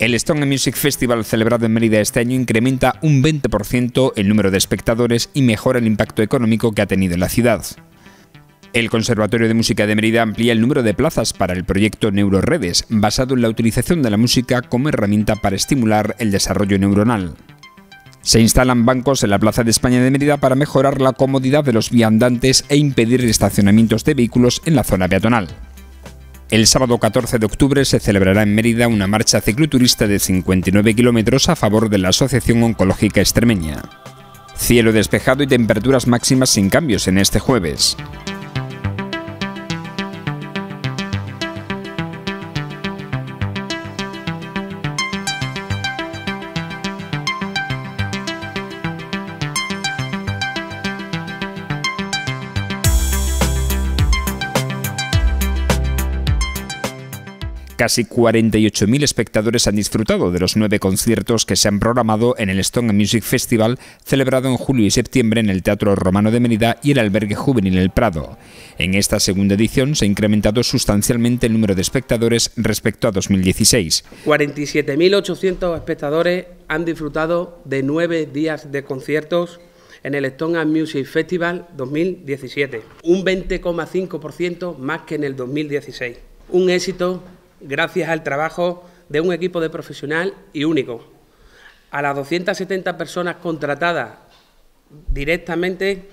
El Stone Music Festival celebrado en Mérida este año incrementa un 20% el número de espectadores y mejora el impacto económico que ha tenido en la ciudad. El Conservatorio de Música de Mérida amplía el número de plazas para el proyecto Neuroredes, basado en la utilización de la música como herramienta para estimular el desarrollo neuronal. Se instalan bancos en la Plaza de España de Mérida para mejorar la comodidad de los viandantes e impedir estacionamientos de vehículos en la zona peatonal. El sábado 14 de octubre se celebrará en Mérida una marcha cicloturista de 59 kilómetros a favor de la Asociación Oncológica Extremeña. Cielo despejado y temperaturas máximas sin cambios en este jueves. Casi 48.000 espectadores han disfrutado de los nueve conciertos que se han programado en el Stone Music Festival, celebrado en julio y septiembre en el Teatro Romano de Mérida y el Albergue Juvenil El Prado. En esta segunda edición se ha incrementado sustancialmente el número de espectadores respecto a 2016. 47.800 espectadores han disfrutado de nueve días de conciertos en el Stone Music Festival 2017, un 20,5% más que en el 2016. Un éxito gracias al trabajo de un equipo de profesional y único. A las 270 personas contratadas directamente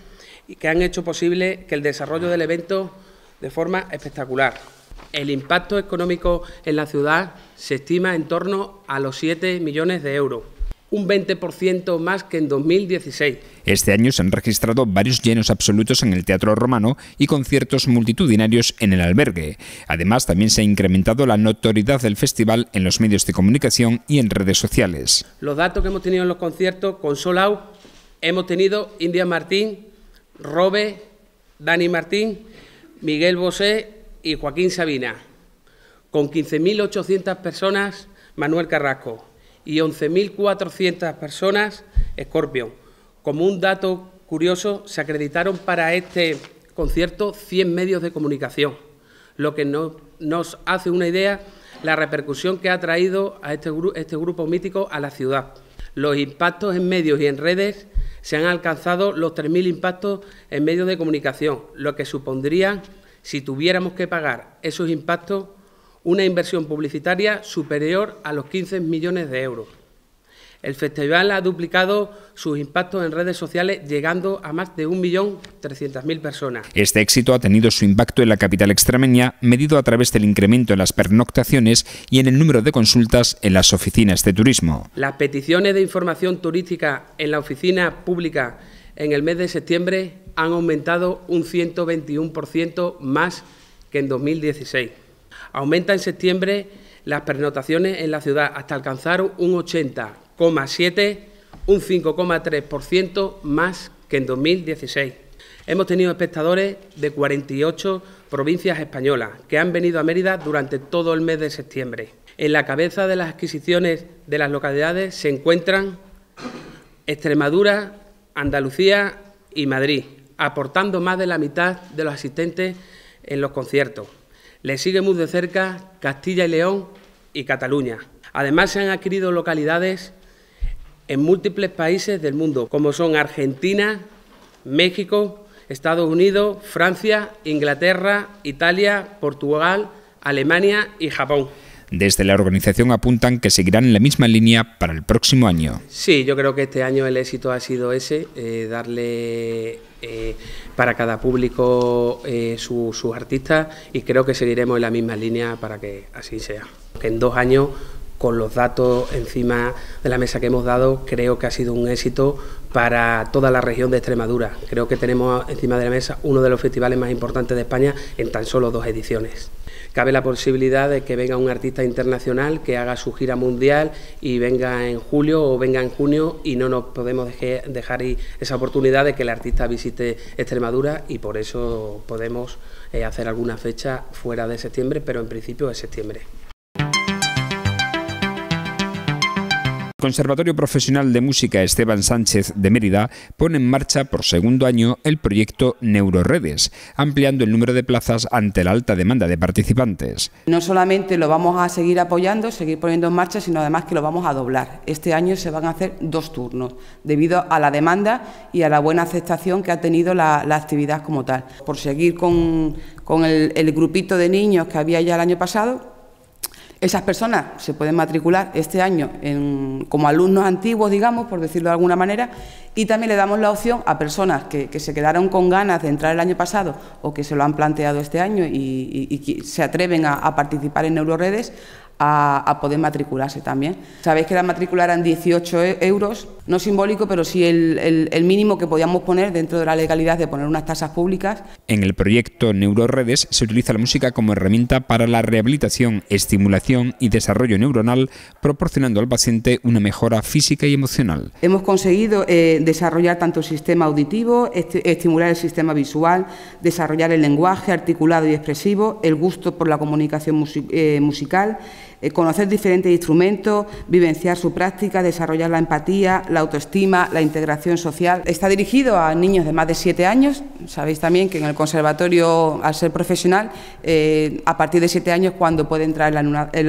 y que han hecho posible que el desarrollo del evento de forma espectacular. El impacto económico en la ciudad se estima en torno a los 7 millones de euros un 20% más que en 2016. Este año se han registrado varios llenos absolutos en el Teatro Romano y conciertos multitudinarios en el albergue. Además, también se ha incrementado la notoriedad del festival en los medios de comunicación y en redes sociales. Los datos que hemos tenido en los conciertos con Solau hemos tenido India Martín, Robe, Dani Martín, Miguel Bosé y Joaquín Sabina, con 15.800 personas, Manuel Carrasco y 11.400 personas Scorpion. Como un dato curioso, se acreditaron para este concierto 100 medios de comunicación, lo que nos hace una idea la repercusión que ha traído a este, este grupo mítico a la ciudad. Los impactos en medios y en redes se han alcanzado los 3.000 impactos en medios de comunicación, lo que supondría, si tuviéramos que pagar esos impactos, una inversión publicitaria superior a los 15 millones de euros. El festival ha duplicado sus impactos en redes sociales, llegando a más de 1.300.000 personas. Este éxito ha tenido su impacto en la capital extremeña, medido a través del incremento en las pernoctaciones y en el número de consultas en las oficinas de turismo. Las peticiones de información turística en la oficina pública en el mes de septiembre han aumentado un 121% más que en 2016. Aumenta en septiembre las prenotaciones en la ciudad hasta alcanzar un 80,7, un 5,3% más que en 2016. Hemos tenido espectadores de 48 provincias españolas que han venido a Mérida durante todo el mes de septiembre. En la cabeza de las adquisiciones de las localidades se encuentran Extremadura, Andalucía y Madrid, aportando más de la mitad de los asistentes en los conciertos. Le sigue muy de cerca Castilla y León y Cataluña. Además, se han adquirido localidades en múltiples países del mundo, como son Argentina, México, Estados Unidos, Francia, Inglaterra, Italia, Portugal, Alemania y Japón. Desde la organización apuntan que seguirán en la misma línea para el próximo año. Sí, yo creo que este año el éxito ha sido ese, eh, darle eh, para cada público eh, sus artistas y creo que seguiremos en la misma línea para que así sea. en dos años, con los datos encima de la mesa que hemos dado, creo que ha sido un éxito para toda la región de Extremadura. Creo que tenemos encima de la mesa uno de los festivales más importantes de España en tan solo dos ediciones cabe la posibilidad de que venga un artista internacional que haga su gira mundial y venga en julio o venga en junio y no nos podemos dejar esa oportunidad de que el artista visite Extremadura y por eso podemos eh, hacer alguna fecha fuera de septiembre, pero en principio es septiembre. Conservatorio Profesional de Música Esteban Sánchez de Mérida pone en marcha por segundo año el proyecto Neuroredes, ampliando el número de plazas ante la alta demanda de participantes. No solamente lo vamos a seguir apoyando, seguir poniendo en marcha, sino además que lo vamos a doblar. Este año se van a hacer dos turnos, debido a la demanda y a la buena aceptación que ha tenido la, actividad como tal. Por seguir con, el grupito de niños que había ya el año pasado, esas personas se pueden matricular este año como alumnos antiguos, digamos, por decirlo de alguna manera, y también le damos la opción a personas que, se quedaron con ganas de entrar el año pasado o que se lo han planteado este año y, se atreven a, participar en Neuroredes a, poder matricularse también. Sabéis que la matrícula eran 18 e, euros no simbólico, pero sí el, mínimo que podíamos poner dentro de la legalidad de poner unas tasas públicas. En el proyecto Neuroredes se utiliza la música como herramienta para la rehabilitación, estimulación y desarrollo neuronal, proporcionando al paciente una mejora física y emocional. Hemos conseguido eh, desarrollar tanto el sistema auditivo, estimular el sistema visual, desarrollar el lenguaje articulado y expresivo, el gusto por la comunicación eh, musical eh, conocer diferentes instrumentos, vivenciar su práctica, desarrollar la empatía, la autoestima, la integración social. Está dirigido a niños de más de siete años. Sabéis también que en el conservatorio, al ser profesional, eh, a partir de siete años cuando puede entrar el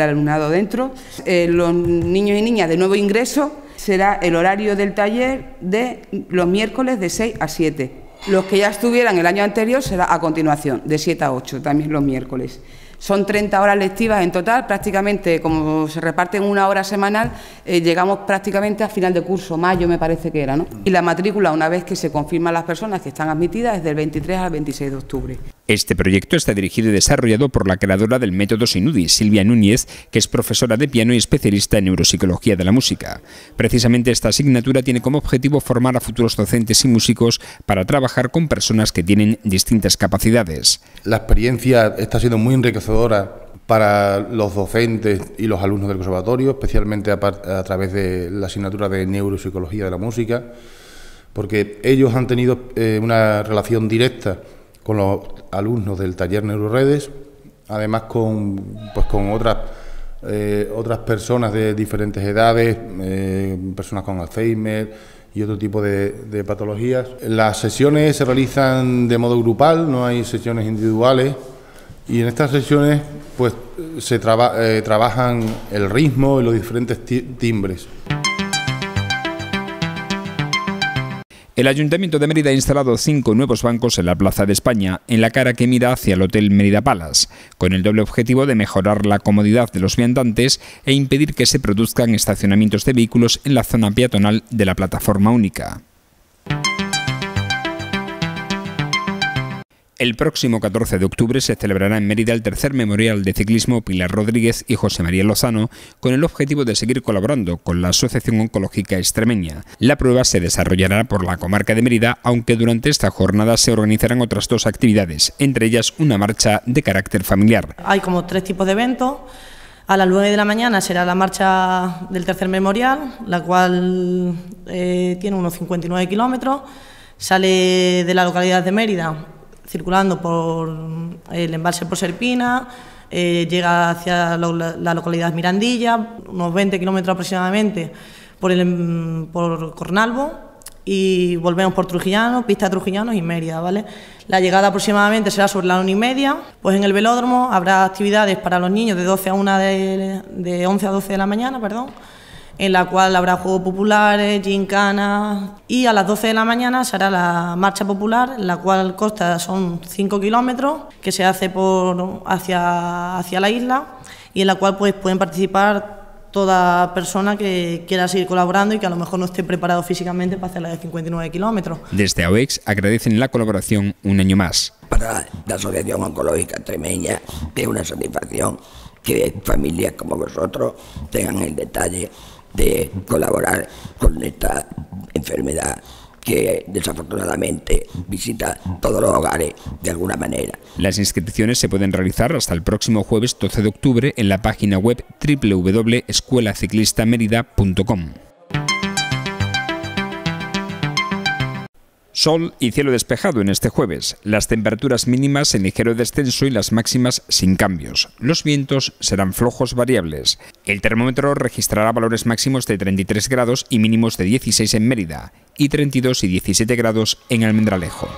alumnado, dentro. Eh, los niños y niñas de nuevo ingreso será el horario del taller de los miércoles de 6 a 7. Los que ya estuvieran el año anterior será a continuación, de 7 a 8, también los miércoles. Son 30 horas lectivas en total, prácticamente como se reparten una hora semanal, eh, llegamos prácticamente a final de curso, mayo me parece que era, ¿no? Y la matrícula, una vez que se confirman las personas que están admitidas, es del 23 al 26 de octubre. Este proyecto está dirigido y desarrollado por la creadora del método Sinudi, Silvia Núñez, que es profesora de piano y especialista en neuropsicología de la música. Precisamente esta asignatura tiene como objetivo formar a futuros docentes y músicos para trabajar con personas que tienen distintas capacidades. La experiencia está siendo muy enriquecedora para los docentes y los alumnos del conservatorio, especialmente a, través de la asignatura de neuropsicología de la música, porque ellos han tenido eh, una relación directa con los alumnos del taller Neuroredes, además con, pues con otras, eh, otras personas de diferentes edades, eh, personas con Alzheimer y otro tipo de, patologías. Las sesiones se realizan de modo grupal, no hay sesiones individuales y en estas sesiones pues se eh, trabajan el ritmo y los diferentes timbres. El Ayuntamiento de Mérida ha instalado cinco nuevos bancos en la Plaza de España, en la cara que mira hacia el Hotel Mérida Palace, con el doble objetivo de mejorar la comodidad de los viandantes e impedir que se produzcan estacionamientos de vehículos en la zona peatonal de la plataforma única. El próximo 14 de octubre se celebrará en Mérida el tercer memorial de ciclismo Pilar Rodríguez y José María Lozano con el objetivo de seguir colaborando con la Asociación Oncológica Extremeña. La prueba se desarrollará por la comarca de Mérida, aunque durante esta jornada se organizarán otras dos actividades, entre ellas una marcha de carácter familiar. Hay como tres tipos de eventos. A las 9 de la mañana será la marcha del tercer memorial, la cual eh, tiene unos 59 kilómetros. Sale de la localidad de Mérida circulando por el embalse por Serpina, eh, llega hacia la, localidad Mirandilla, unos 20 kilómetros aproximadamente por, el, Cornalvo y volvemos por Trujillano, pista Trujillano y Mérida, ¿vale? La llegada aproximadamente será sobre la una y media, pues en el velódromo habrá actividades para los niños de 12 a 1 de, de 11 a 12 de la mañana, perdón, en la cual habrá juegos populares, Gincana... y a las 12 de la mañana será la marcha popular, ...en la cual consta son 5 kilómetros que se hace por hacia, hacia la isla y en la cual pues pueden participar toda persona que quiera seguir colaborando y que a lo mejor no esté preparado físicamente para hacer la de 59 kilómetros. Desde AOEX agradecen la colaboración un año más. Para la Asociación Oncológica Tremeña es una satisfacción que familias como vosotros tengan el detalle de colaborar con esta enfermedad que desafortunadamente visita todos los hogares de alguna manera. Las inscripciones se pueden realizar hasta el próximo jueves 12 de octubre en la página web www.escuelaciclistamerida.com. Sol y cielo despejado en este jueves, las temperaturas mínimas en ligero descenso y las máximas sin cambios. Los vientos serán flojos variables. El termómetro registrará valores máximos de 33 grados y mínimos de 16 en Mérida y 32 y 17 grados en Almendralejo.